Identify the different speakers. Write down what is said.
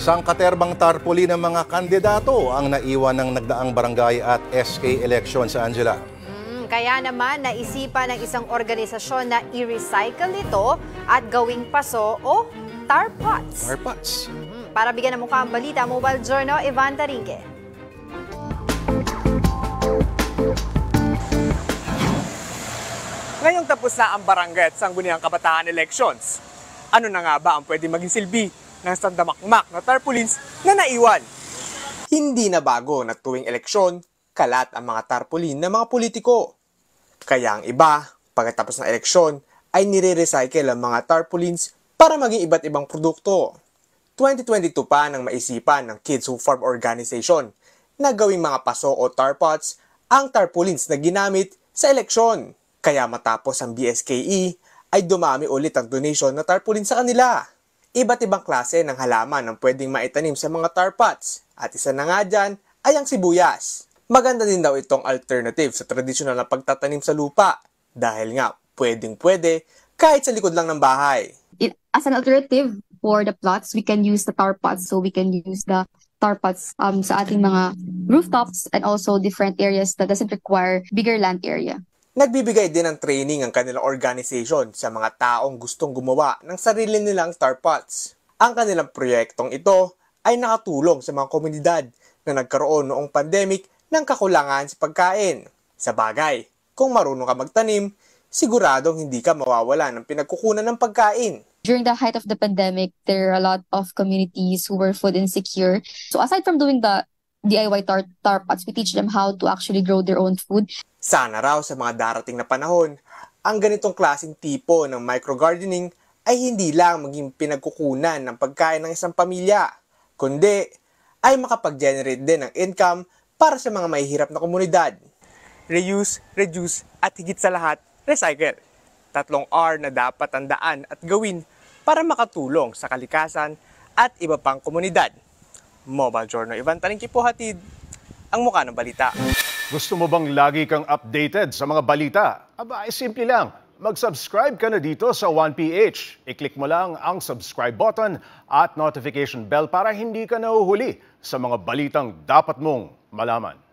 Speaker 1: katerbang tarpuli ng mga kandidato ang naiwan ng nagdaang barangay at SK election sa Angela. Mm, kaya naman naisipan ng isang organisasyon na i-recycle ito at gawing paso o tar pots. Mm, para bigyan ng mukha ang balita, Mobile Journal, Ivan Tarinque. Ngayong tapos na ang barangay at sangguniang kabataan elections. Ano na nga ba ang pwede maging silbi ng sandamakmak na tarpaulins na naiwan. Hindi na bago na tuwing eleksyon, kalat ang mga tarpaulin ng mga politiko. Kaya ang iba, pagkatapos ng eleksyon, ay nire-recycle ang mga tarpaulins para maging iba't ibang produkto. 2022 pa nang maisipan ng Kids Who Farm Organization na gawing mga paso o tarpots ang tarpaulins na ginamit sa eleksyon. Kaya matapos ang BSKE, ay dumami ulit ang donation na tarpaulin sa kanila. Iba't ibang klase ng halaman ang pwedeng maitanim sa mga tar pots at isa na nga dyan ay ang sibuyas. Maganda din daw itong alternative sa tradisyonal na pagtatanim sa lupa dahil nga pwedeng pwede kahit sa likod lang ng bahay.
Speaker 2: It, as an alternative for the plots, we can use the tar pots so we can use the tar pots um, sa ating mga rooftops and also different areas that doesn't require bigger land area.
Speaker 1: Nagbibigay din ng training ang kanilang organization sa mga taong gustong gumawa ng sarili nilang tar pots. Ang kanilang proyektong ito ay nakatulong sa mga komunidad na nagkaroon noong pandemic ng kakulangan sa pagkain. Sa bagay, kung marunong ka magtanim, siguradong hindi ka mawawala ng pinagkukunan ng pagkain.
Speaker 2: During the height of the pandemic, there are a lot of communities who were food insecure. So aside from doing the DIY tar, tar pots. We teach them how to actually grow their own food.
Speaker 1: Sana raw sa mga darating na panahon, ang ganitong klasing tipo ng microgardening ay hindi lang maging pinagkukunan ng pagkain ng isang pamilya, kundi ay makapag-generate din ng income para sa mga mahihirap na komunidad. Reuse, reduce, at higit sa lahat, recycle. Tatlong R na dapat tandaan at gawin para makatulong sa kalikasan at iba pang komunidad. Mobile Journal. Ivan Taningki po hatid ang mukha ng balita. Gusto mo bang lagi kang updated sa mga balita? Aba, ay eh, simple lang. Mag-subscribe ka na dito sa 1PH. I-click mo lang ang subscribe button at notification bell para hindi ka nahuhuli sa mga balitang dapat mong malaman.